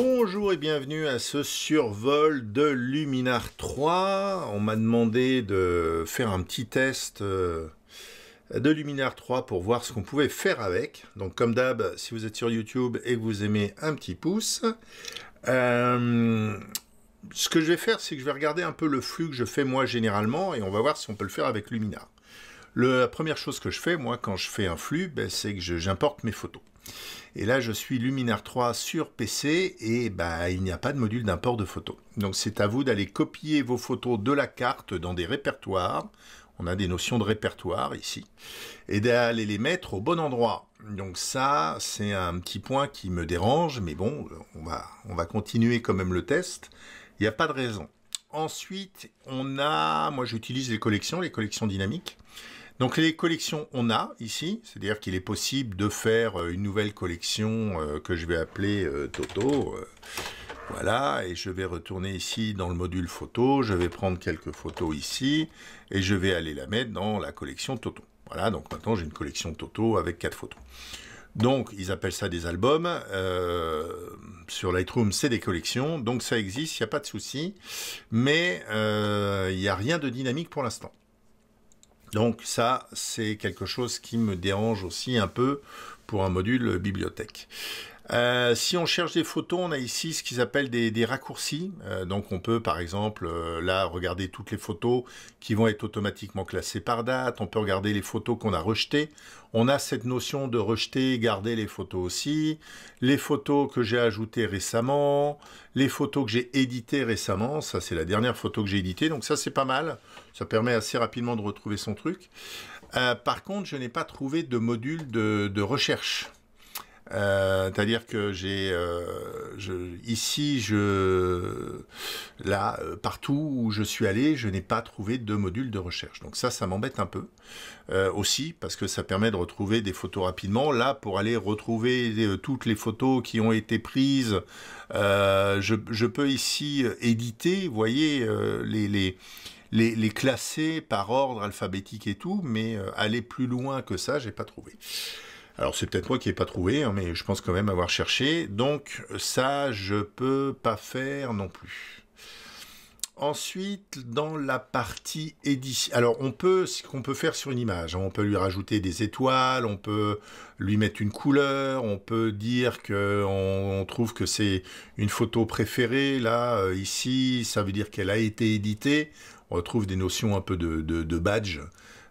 Bonjour et bienvenue à ce survol de Luminar 3. On m'a demandé de faire un petit test euh, de Luminar 3 pour voir ce qu'on pouvait faire avec. Donc comme d'hab, si vous êtes sur YouTube et que vous aimez un petit pouce. Euh, ce que je vais faire, c'est que je vais regarder un peu le flux que je fais moi généralement et on va voir si on peut le faire avec Luminar. la première chose que je fais, moi, quand je fais un flux, ben, c'est que j'importe mes photos. Et là, je suis Luminar 3 sur PC et bah, il n'y a pas de module d'import de photos. Donc c'est à vous d'aller copier vos photos de la carte dans des répertoires. On a des notions de répertoire ici. Et d'aller les mettre au bon endroit. Donc ça, c'est un petit point qui me dérange, mais bon, on va, on va continuer quand même le test. Il n'y a pas de raison. Ensuite, on a, moi j'utilise les collections, les collections dynamiques. Donc les collections, on a ici, c'est-à-dire qu'il est possible de faire euh, une nouvelle collection euh, que je vais appeler euh, Toto. voilà, et je vais retourner ici dans le module photo, je vais prendre quelques photos ici, et je vais aller la mettre dans la collection Toto. Voilà, donc maintenant j'ai une collection Toto avec quatre photos. Donc, ils appellent ça des albums. sur Lightroom, c'est des collections. Donc, ça existe, il n'y a pas de souci. Mais il n'y a rien de dynamique pour l'instant. Donc ça, c'est quelque chose qui me dérange aussi un peu pour un module bibliothèque. Euh, si on cherche des photos, on a ici ce qu'ils appellent des, raccourcis. Euh, donc on peut par exemple euh, là regarder toutes les photos qui vont être automatiquement classées par date. On peut regarder les photos qu'on a rejetées. On a cette notion de rejeter, garder les photos aussi. Les photos que j'ai ajoutées récemment, les photos que j'ai éditées récemment. Ça c'est la dernière photo que j'ai éditée. Donc ça c'est pas mal. Ça permet assez rapidement de retrouver son truc. par contre, je n'ai pas trouvé de module de recherche. Euh, c'est-à-dire que j'ai euh, ici, je là, euh, partout où je suis allé, je n'ai pas trouvé de module de recherche. Donc ça, ça m'embête un peu aussi parce que ça permet de retrouver des photos rapidement. Là, pour aller retrouver toutes les photos qui ont été prises, je, peux ici éditer, vous voyez, les, classer par ordre alphabétique et tout, mais aller plus loin que ça, j'ai pas trouvé. Alors c'est peut-être moi qui n'ai pas trouvé, hein, mais je pense quand même avoir cherché. Donc ça, je peux pas faire non plus. Ensuite, dans la partie édition, alors on peut ce qu'on peut faire sur une image, hein. on peut lui rajouter des étoiles, on peut lui mettre une couleur, on peut dire qu'on trouve que c'est une photo préférée. Là, euh, ici, ça veut dire qu'elle a été éditée. On retrouve des notions un peu de, de badge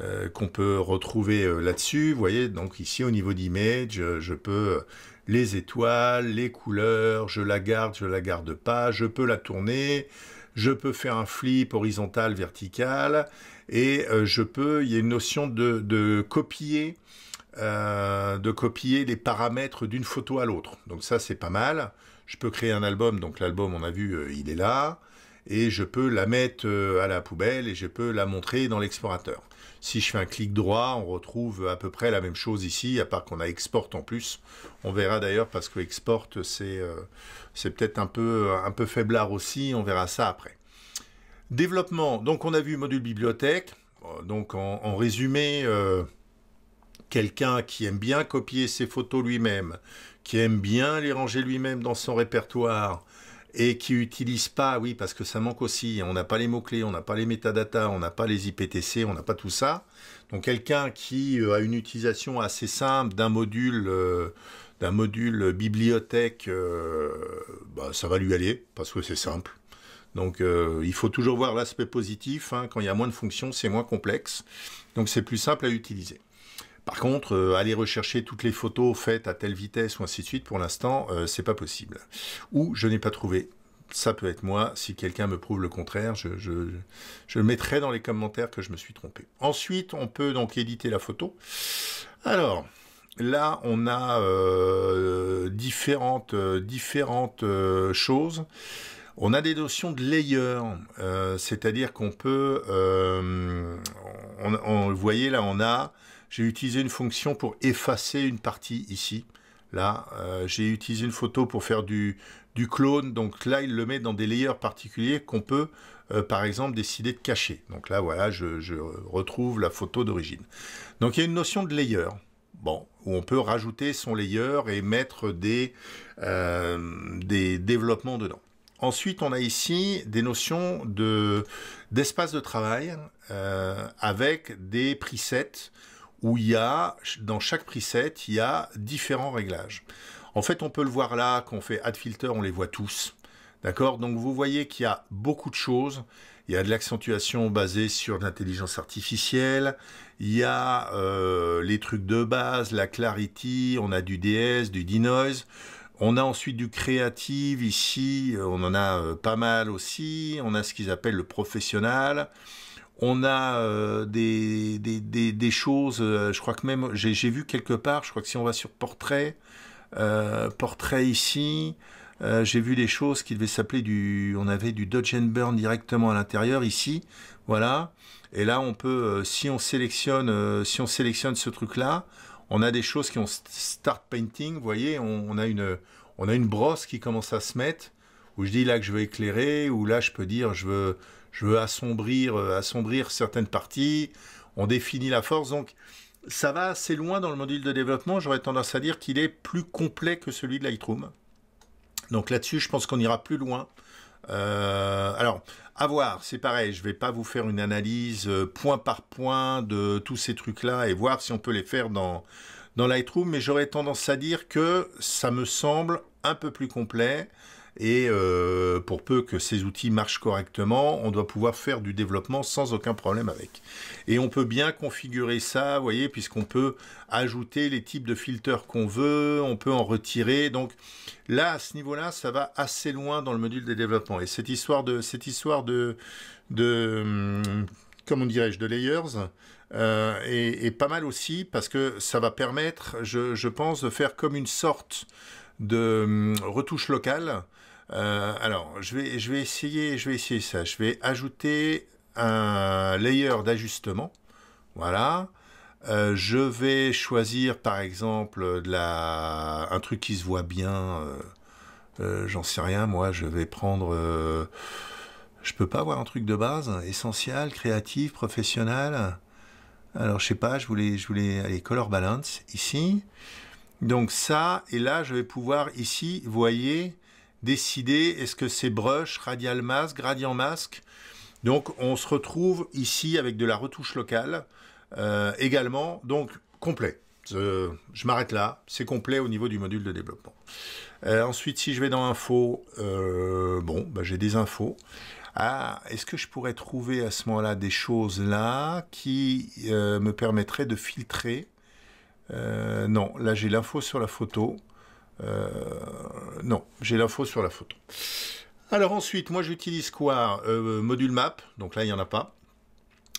euh, qu'on peut retrouver euh, là-dessus. Vous voyez, donc ici au niveau d'image, euh, je peux les étoiles, les couleurs, je la garde, je la garde pas, je peux la tourner, je peux faire un flip horizontal, vertical, et je peux, il y a une notion de copier. de copier les paramètres d'une photo à l'autre. Donc ça c'est pas mal. Je peux créer un album, donc l'album on a vu, il est là, et je peux la mettre à la poubelle et je peux la montrer dans l'explorateur. Si je fais un clic droit, on retrouve à peu près la même chose ici, à part qu'on a export en plus. On verra d'ailleurs parce que export, c'est euh, peut-être un peu, un peu faiblard aussi, on verra ça après. Développement, donc on a vu module bibliothèque. Donc en, résumé, euh, quelqu'un qui aime bien copier ses photos lui-même, qui aime bien les ranger lui-même dans son répertoire, et qui n'utilise pas, oui, parce que ça manque aussi, on n'a pas les mots-clés, on n'a pas les métadatas, on n'a pas les IPTC, on n'a pas tout ça. Donc quelqu'un qui euh, a une utilisation assez simple d'un module, euh, d'un module bibliothèque, euh, bah, ça va lui aller, parce que c'est simple. Donc il faut toujours voir l'aspect positif, hein. quand il y a moins de fonctions, c'est moins complexe, donc c'est plus simple à utiliser. Par contre, euh, aller rechercher toutes les photos faites à telle vitesse ou ainsi de suite, pour l'instant, euh, c'est pas possible. Ou je n'ai pas trouvé. Ça peut être moi. Si quelqu'un me prouve le contraire, je, je, mettrai dans les commentaires que je me suis trompé. Ensuite, on peut donc éditer la photo. Alors, là, on a euh, différentes, différentes choses. On a des notions de layer, c'est-à-dire qu'on peut, on, le voyait là, on a j'ai utilisé une fonction pour effacer une partie ici. Là, euh, j'ai utilisé une photo pour faire du, du, clone. Donc là, il le met dans des layers particuliers qu'on peut, euh, par exemple, décider de cacher. Donc là, voilà, je, retrouve la photo d'origine. Donc il y a une notion de layer. Bon, où on peut rajouter son layer et mettre des, euh, des développements dedans. Ensuite, on a ici des notions de, d'espace de travail avec des presets où il y a, dans chaque preset, il y a différents réglages. En fait, on peut le voir là, quand on fait Add Filter, on les voit tous. D'accord Donc vous voyez qu'il y a beaucoup de choses. Il y a de l'accentuation basée sur l'intelligence artificielle, il y a euh, les trucs de base, la clarity, on a du DS, du denoise. On a ensuite du Creative, ici, euh, on en a euh, pas mal aussi. On a ce qu'ils appellent le professionnel. On a euh, des, des, choses, euh, je crois que même, j'ai vu quelque part, je crois que si on va sur portrait, euh, portrait ici, j'ai vu des choses qui devaient s'appeler du, on avait du Dodge and Burn directement à l'intérieur ici, voilà. Et là, on peut, si on sélectionne, si on sélectionne ce truc-là, on a des choses qui ont start painting, vous voyez, on, a une, on a une brosse qui commence à se mettre, où je dis là que je veux éclairer, ou là je peux dire je veux je veux euh, assombrir, certaines parties, on définit la force, donc ça va assez loin dans le module de développement, j'aurais tendance à dire qu'il est plus complet que celui de Lightroom. Donc là-dessus, je pense qu'on ira plus loin. Euh, alors, à voir, c'est pareil, je ne vais pas vous faire une analyse euh, point par point de tous ces trucs-là et voir si on peut les faire dans, dans Lightroom, mais j'aurais tendance à dire que ça me semble un peu plus complet. Et euh, pour peu que ces outils marchent correctement, on doit pouvoir faire du développement sans aucun problème avec. Et on peut bien configurer ça, vous voyez, puisqu'on peut ajouter les types de filtres qu'on veut, on peut en retirer. Donc là, à ce niveau-là, ça va assez loin dans le module de développement. Et cette histoire de, cette histoire de, de hum, comment dirais-je, de layers, euh, est pas mal aussi parce que ça va permettre, je, je pense, de faire comme une sorte de hum, retouche locale euh, alors, je vais, je vais essayer, je vais essayer ça. Je vais ajouter un layer d'ajustement. Voilà. Euh, je vais choisir par exemple de la... un truc qui se voit bien. Euh, euh J'en sais rien, moi je vais prendre. Je peux pas avoir un truc de base, essentiel, créatif, professionnel. Alors je sais pas, je voulais, je voulais aller color balance ici. Donc ça, et là je vais pouvoir ici, voyez, décider est-ce que c'est brush, radial mask, gradient Mask. Donc on se retrouve ici avec de la retouche locale euh, également, donc complet. je m'arrête là, c'est complet au niveau du module de développement. Euh, ensuite, si je vais dans Info, euh, bon, bah, j'ai des infos. Ah, est-ce que je pourrais trouver à ce moment-là des choses là qui me permettraient de filtrer Non, là j'ai l'info sur la photo. Euh, non, j'ai l'info sur la photo. Alors ensuite, moi j'utilise quoi euh, Module map, donc là il n'y en a pas.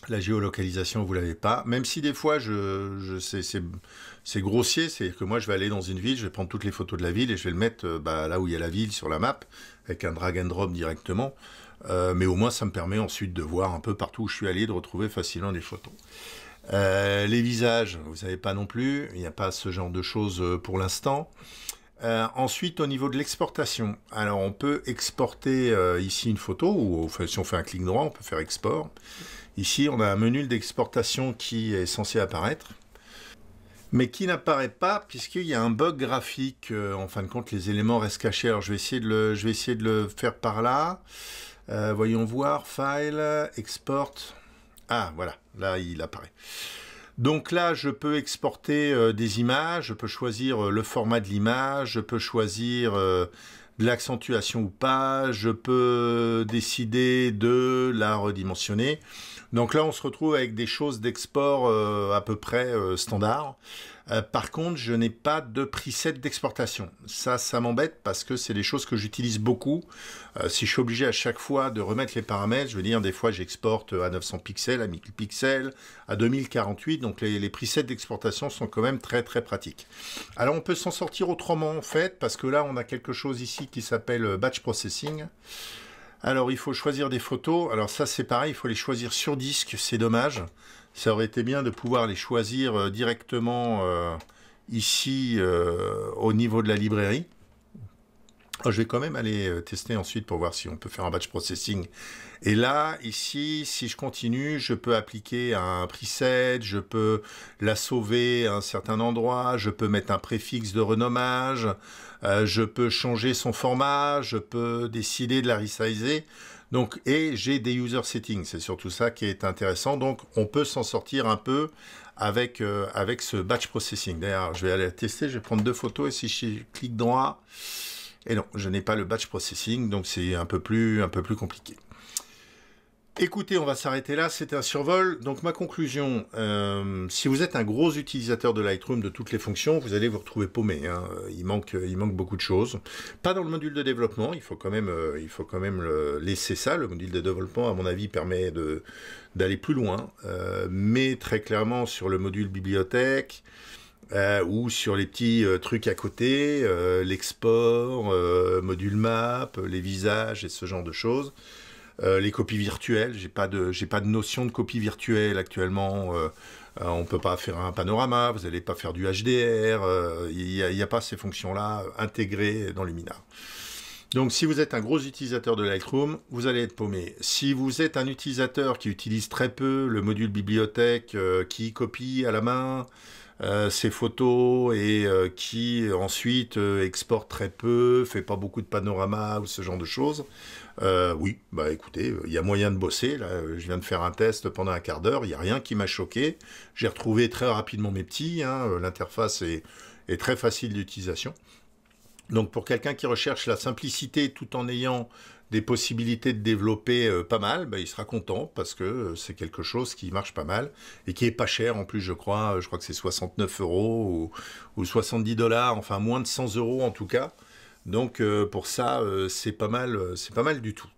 La géolocalisation, vous l'avez pas. Même si des fois, je, c'est grossier, c'est-à-dire que moi, je vais aller dans une ville, je vais prendre toutes les photos de la ville et je vais le mettre euh, bah, là où il y a la ville sur la map, avec un drag and drop directement. mais au moins, ça me permet ensuite de voir un peu partout où je suis allé, de retrouver facilement des photos. les visages, vous savez pas non plus, il n'y a pas ce genre de choses pour l'instant. Euh, ensuite, au niveau de l'exportation, alors on peut exporter euh, ici une photo, ou si on fait un clic droit, on peut faire export. Ici, on a un menu d'exportation qui est censé apparaître, mais qui n'apparaît pas puisqu'il y a un bug graphique. Euh, en fin de compte, les éléments restent cachés. Alors, je vais essayer de le, je vais essayer de le faire par là. voyons voir, file, export. Ah, voilà, là, il apparaît. Donc là, je peux exporter euh, des images, je peux choisir euh, le format de l'image, je peux choisir euh, de l'accentuation ou pas, je peux décider de la redimensionner. Donc là, on se retrouve avec des choses d'export à peu près standard. Euh, par contre, je n'ai pas de preset d'exportation. Ça, ça m'embête parce que c'est des choses que j'utilise beaucoup. Euh, si je suis obligé à chaque fois de remettre les paramètres, je veux dire, des fois j'exporte euh, à 900 pixels, à 1000 pixels, à 2048. Donc les, les presets d'exportation sont quand même très très pratiques. Alors on peut s'en sortir autrement en fait parce que là on a quelque chose ici qui s'appelle batch processing. Alors il faut choisir des photos. Alors ça c'est pareil, il faut les choisir sur disque, c'est dommage ça aurait été bien de pouvoir les choisir euh, directement euh, ici euh, au niveau de la librairie. Ah, je vais quand même aller tester ensuite pour voir si on peut faire un batch processing. Et là, ici, si je continue, je peux appliquer un preset, je peux la sauver à un certain endroit, je peux mettre un préfixe de renommage, je peux changer son format, je peux décider de la resizer. Donc, et j'ai des user settings, c'est surtout ça qui est intéressant. Donc, on peut s'en sortir un peu avec, euh, avec ce batch processing. D'ailleurs, je vais aller tester, je vais prendre deux photos et si je clique droit, et non, je n'ai pas le batch processing, donc c'est un peu plus, un peu plus compliqué. Écoutez, on va s'arrêter là, c'était un survol. Donc ma conclusion, euh, si vous êtes un gros utilisateur de Lightroom de toutes les fonctions, vous allez vous retrouver paumé. Hein. Il, manque, beaucoup de choses. Pas dans le module de développement, il faut quand même, euh, euh, laisser ça. Le module de développement, à mon avis, permet d'aller plus loin. mais très clairement, sur le module bibliothèque, ou sur les petits trucs à côté, l'export, module map, les visages et ce genre de choses. Euh, les copies virtuelles, j'ai pas de, j'ai pas de notion de copie virtuelle actuellement. On euh, euh, on peut pas faire un panorama, vous n'allez pas faire du HDR. Il n'y a, pas ces fonctions-là intégrées dans Luminar. Donc si vous êtes un gros utilisateur de Lightroom, vous allez être paumé. Si vous êtes un utilisateur qui utilise très peu le module bibliothèque, qui copie à la main, euh, ces photos et euh, qui ensuite euh, exporte très peu, fait pas beaucoup de panoramas ou ce genre de choses. oui, bah écoutez, il y a moyen de bosser. je viens de faire un test pendant un quart d'heure, il n'y a rien qui m'a choqué. J'ai retrouvé très rapidement mes petits. Hein, l'interface est, très facile d'utilisation. Donc pour quelqu'un qui recherche la simplicité tout en ayant des possibilités de développer euh, pas mal, bah, il sera content parce que euh, c'est quelque chose qui marche pas mal et qui est pas cher en plus, je crois. Euh, je crois que c'est 69 euros ou, ou 70 dollars, enfin moins de 100 euros en tout cas. Donc pour ça, c'est pas mal, c'est pas mal du tout.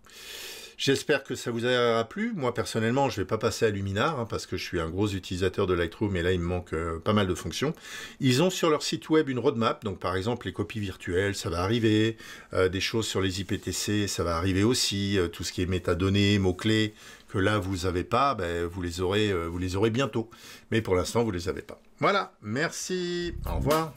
J'espère que ça vous a plu. Moi, personnellement, je ne vais pas passer à Luminar hein, parce que je suis un gros utilisateur de Lightroom et là, il me manque euh, pas mal de fonctions. Ils ont sur leur site web une roadmap. Donc, par exemple, les copies virtuelles, ça va arriver. Euh, des choses sur les IPTC, ça va arriver aussi. Euh, tout ce qui est métadonnées, mots-clés que là, vous n'avez pas, ben, vous, les aurez, vous les aurez bientôt. Mais pour l'instant, vous ne les avez pas. Voilà. Merci. Au revoir.